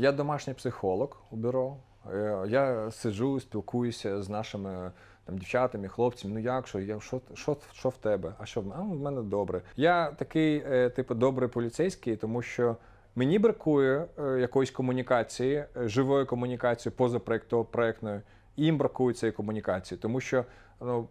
Я домашній психолог у бюро. Е, я сиджу, спілкуюся з нашими там дівчатами, хлопцями. Ну як що? Я що що, що в тебе? А що в мене? А, в мене добре? Я такий, е, типу, добрий поліцейський, тому що. Мені бракує е, якоїсь комунікації, е, живої комунікації поза проєктною. Їм бракує цієї комунікації, тому що ну,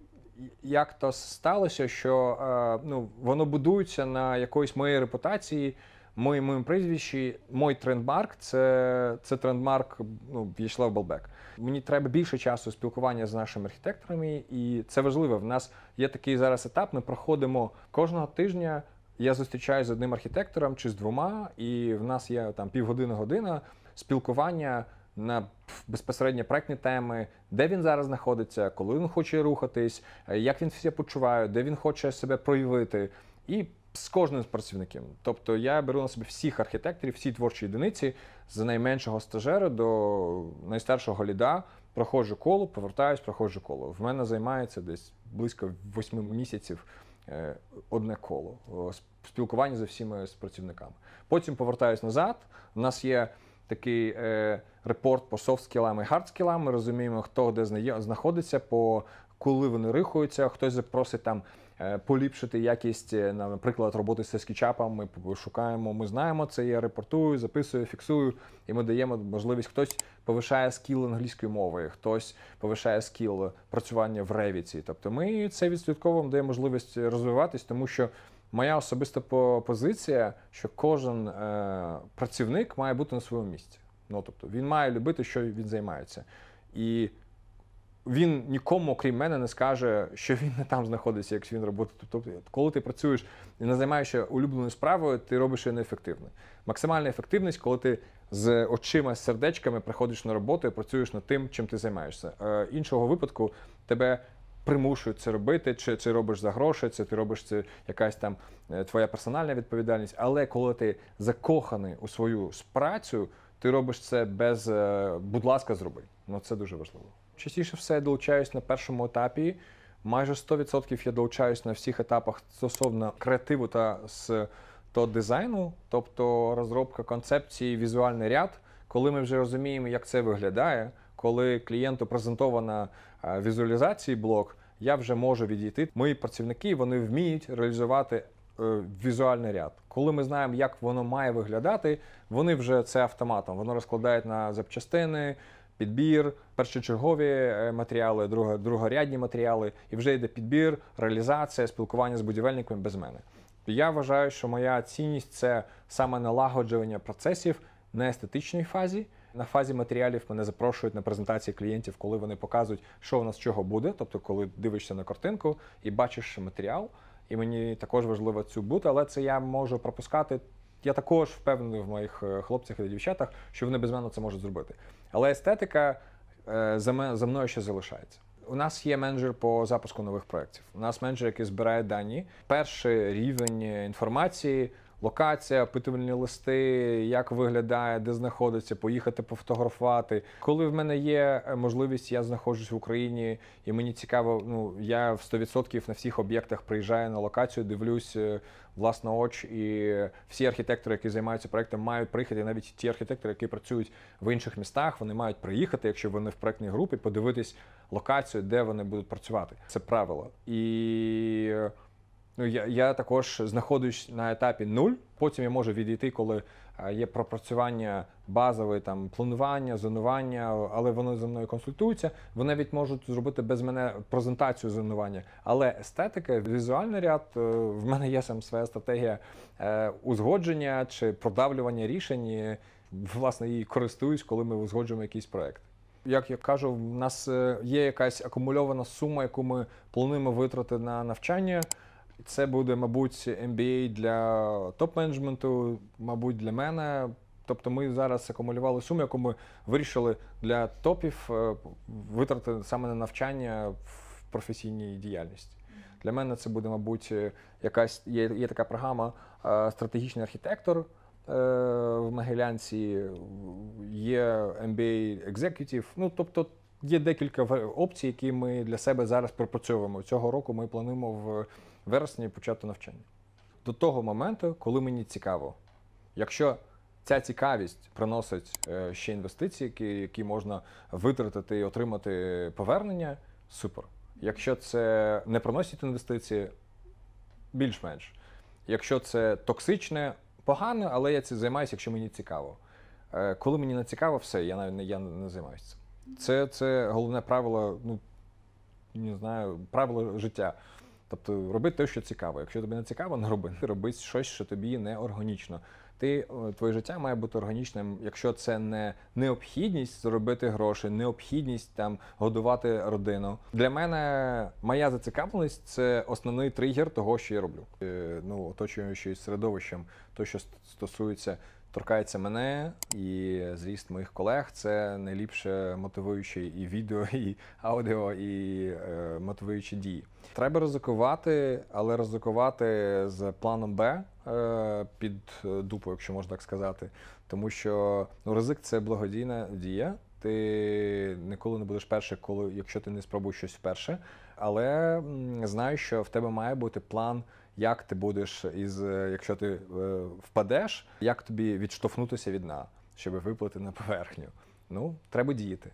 як то сталося, що е, ну, воно будується на якоїсь моїй репутації. Мої моєму прізвищі, мой трендмарк це це трендмарк ну, В'ячеслав Балбек. Мені треба більше часу спілкування з нашими архітекторами, і це важливо. В нас є такий зараз етап. Ми проходимо кожного тижня. Я зустрічаюся з одним архітектором чи з двома, і в нас є там півгодини-година спілкування. На безпосередньо проектні теми, де він зараз знаходиться, коли він хоче рухатись, як він все почуває, де він хоче себе проявити, і з кожним з працівників. Тобто я беру на себе всіх архітекторів, всі творчі одиниці, з найменшого стажера до найстаршого ліда. Проходжу коло, повертаюсь, проходжу коло. В мене займається десь близько восьми місяців е, одне коло е, спілкування за всіма з працівниками. Потім повертаюсь назад. У нас є такий е, репорт по софт-скілам і хард-скілам. Ми розуміємо, хто де знає знаходиться, по коли вони рихуються, хтось запросить там. Е, поліпшити якість, е, наприклад, роботи з скетчапом, Ми шукаємо, ми знаємо це. Я репортую, записую, фіксую, і ми даємо можливість хтось повишає скіл англійської мови, хтось повишає скіл працювання в ревіці. Тобто, ми це відслідково дає можливість розвиватись, тому що. Моя особиста позиція, що кожен е, працівник має бути на своєму місці. Ну тобто він має любити, що він займається. І він нікому, крім мене, не скаже, що він не там знаходиться, якщо він робить. Тобто, коли ти працюєш і не займаєшся улюбленою справою, ти робиш її неефективно. Максимальна ефективність, коли ти з очима, з сердечками приходиш на роботу і працюєш над тим, чим ти займаєшся. Е, іншого випадку тебе. Примушують це робити, чи це робиш за гроші, чи ти робиш це якась там е, твоя персональна відповідальність. Але коли ти закоханий у свою працю, ти робиш це без е, будь ласка, зроби. Ну це дуже важливо. Частіше все я долучаюсь на першому етапі. Майже 100% я долучаюсь на всіх етапах стосовно креативу та з то дизайну, тобто розробка концепції, візуальний ряд. Коли ми вже розуміємо, як це виглядає, коли клієнту презентована е, візуалізації блок, я вже можу відійти. Мої працівники вони вміють реалізувати е, візуальний ряд. Коли ми знаємо, як воно має виглядати, вони вже це автоматом. Воно розкладають на запчастини підбір, першочергові е, матеріали, другорядні матеріали, і вже йде підбір, реалізація, спілкування з будівельниками без мене. Я вважаю, що моя цінність це саме налагоджування процесів на естетичній фазі. На фазі матеріалів мене запрошують на презентації клієнтів, коли вони показують, що в нас чого буде. Тобто, коли дивишся на картинку і бачиш матеріал, і мені також важливо цю бути, але це я можу пропускати я також впевнений в моїх е, хлопцях і дівчатах, що вони без мене це можуть зробити. Але естетика е, за мною ще залишається. У нас є менеджер по запуску нових проєктів. У нас менеджер, який збирає дані, перший рівень е, інформації локація, опитувальні листи, як виглядає, де знаходиться, поїхати пофотографувати. Коли в мене є е, можливість, я знаходжусь в Україні, і мені цікаво, ну я в 100% на всіх об'єктах приїжджаю на локацію, дивлюсь е, власне очі, і всі архітектори, які займаються проектом, мають приїхати. Навіть ті архітектори, які працюють в інших містах, вони мають приїхати, якщо вони в проектній групі, подивитись локацію, де вони будуть працювати. Це правило і. Е, ну я я також знаходжусь на етапі нуль. Потім я можу відійти, коли е, є пропрацювання базове, там планування, зонування, але вони зі мною консультуються. Вони навіть можуть зробити без мене презентацію зонування. Але естетика, візуальний ряд е, в мене є сам своя стратегія е, узгодження чи продавлювання рішень. Власне, її користуюсь, коли ми узгоджуємо якийсь проект. Як я кажу, в нас є якась акумульована сума, яку ми плануємо витрати на навчання. Це буде, мабуть, MBA для топ-менеджменту, мабуть, для мене. Тобто ми зараз акумулювали суму, яку ми вирішили для топів е, витрати саме на навчання в професійній діяльності. Для мене це буде, мабуть, якась є, є така програма е, стратегічний архітектор. Е, в Магелянці є MBA Executive. Ну, тобто є декілька опцій, які ми для себе зараз пропрацьовуємо. Цього року ми плануємо в вересні почати навчання. До того моменту, коли мені цікаво. Якщо ця цікавість приносить е, ще інвестиції, які які можна витратити і отримати повернення, супер. Якщо це не приносить інвестиції, більш-менш. Якщо це токсичне, погано, але я цим займаюся, якщо мені цікаво. Е, коли мені не цікаво, все, я навіть не, я не займаюся цим. Це це головне правило, ну не знаю, правило життя. Тобто роби те, що цікаво. Якщо тобі не цікаво, не роби. Роби щось, що тобі не органічно. Ти е, твоє життя має бути органічним, якщо це не необхідність заробити гроші, необхідність там годувати родину. Для мене моя зацікавленість це основний тригер того, що я роблю. Е, ну оточуючись середовищем, то що стосується торкається мене і зріст моїх колег. Це найліпше мотивуючі і відео, і аудіо, і е, мотивуючі дії. Треба ризикувати, але ризикувати з планом Б е, під е, дупу, якщо можна так сказати, тому що ну, ризик це благодійна дія ти ніколи не будеш перший, коли якщо ти не спробуєш щось вперше. Але знаю, що в тебе має бути план, як ти будеш із е, якщо ти е, впадеш, як тобі відштовхнутися від дна, щоб виплити на поверхню. Ну, треба діяти.